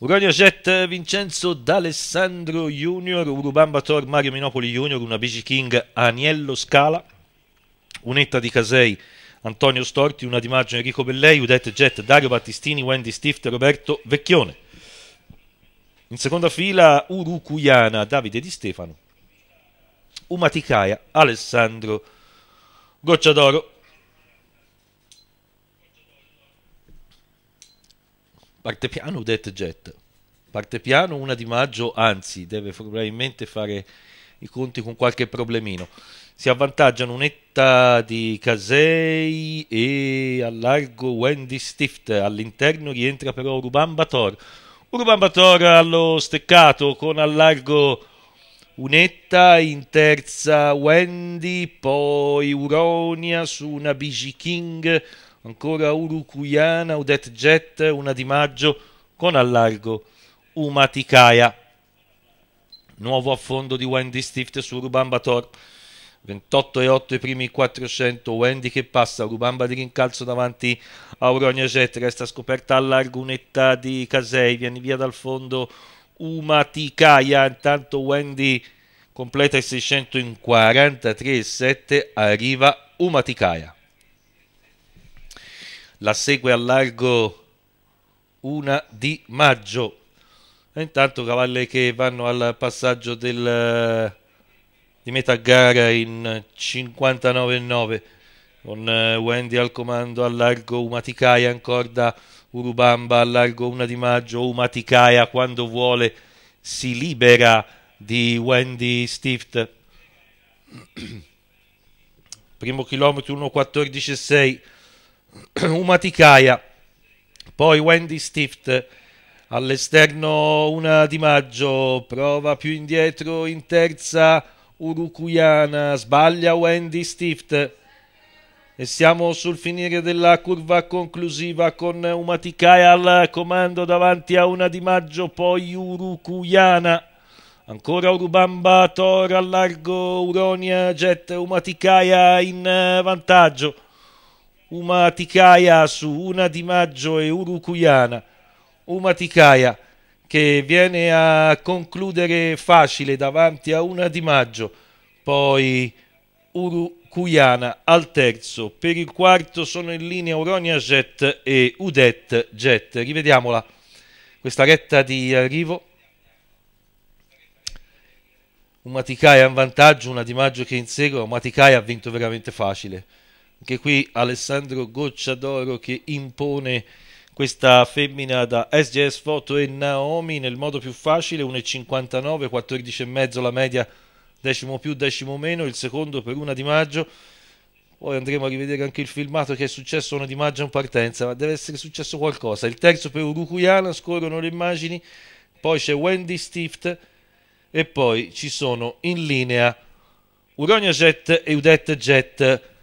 Uranio Jet, Vincenzo D'Alessandro Junior, Urubamba Tor, Mario Minopoli Junior, una BG King, Aniello Scala, Unetta di Casei, Antonio Storti, una Di Maggio, Enrico Bellei, Udette Jet, Dario Battistini, Wendy Stift, Roberto Vecchione. In seconda fila Urucuyana, Davide Di Stefano, Umaticaia, Alessandro Gocciadoro, Parte piano Death Jet. Parte piano una di maggio, anzi, deve probabilmente fare i conti con qualche problemino. Si avvantaggiano un'etta di Casei e a largo Wendy Stift. All'interno rientra però Ruban Thor. Urban Thor allo steccato con al largo un'etta, in terza Wendy, poi Uronia su una BG King, ancora Urukuyana, Udet Jet, una di maggio con allargo Umaticaia. Nuovo affondo di Wendy Stift su Rubamba Thor. 28 e 8 i primi 400, Wendy che passa, Rubamba di rincalzo davanti a Auronia Jet, resta scoperta a largo di Casei, viene via dal fondo Umaticaia, intanto Wendy completa il 600 in arriva Umaticaia la segue al largo una di maggio e intanto cavalli che vanno al passaggio del, eh, di metà gara in 59,9 con eh, Wendy al comando al largo Umaticaia ancora Urubamba al largo una di maggio Umaticaia quando vuole si libera di Wendy Stift primo chilometro 1.14.6 Umaticaia, poi Wendy Stift all'esterno una Di Maggio, prova più indietro in terza Urucuyana, sbaglia Wendy Stift e siamo sul finire della curva conclusiva con Umaticaia al comando davanti a una Di Maggio, poi Urucuyana. Ancora Urubamba, Thor, allargo, Uronia, Jet, Umaticaia in eh, vantaggio. Umatikaya su una di maggio e Urucuyana. Umatikaya che viene a concludere facile davanti a una di maggio, poi Urukuyana al terzo, per il quarto sono in linea Oronia Jet e Udet Jet. Rivediamola questa retta di arrivo. Umatikaya in vantaggio, una di maggio che insegue, Umaticaia ha vinto veramente facile anche qui Alessandro Gocciadoro che impone questa femmina da SGS Photo e Naomi nel modo più facile 1,59, 14,5 la media, decimo più, decimo meno, il secondo per una di maggio. Poi andremo a rivedere anche il filmato che è successo una di maggio in partenza, ma deve essere successo qualcosa. Il terzo per Uruguayana, scorrono le immagini, poi c'è Wendy Stift e poi ci sono in linea Uronia Jet e Udette Jet.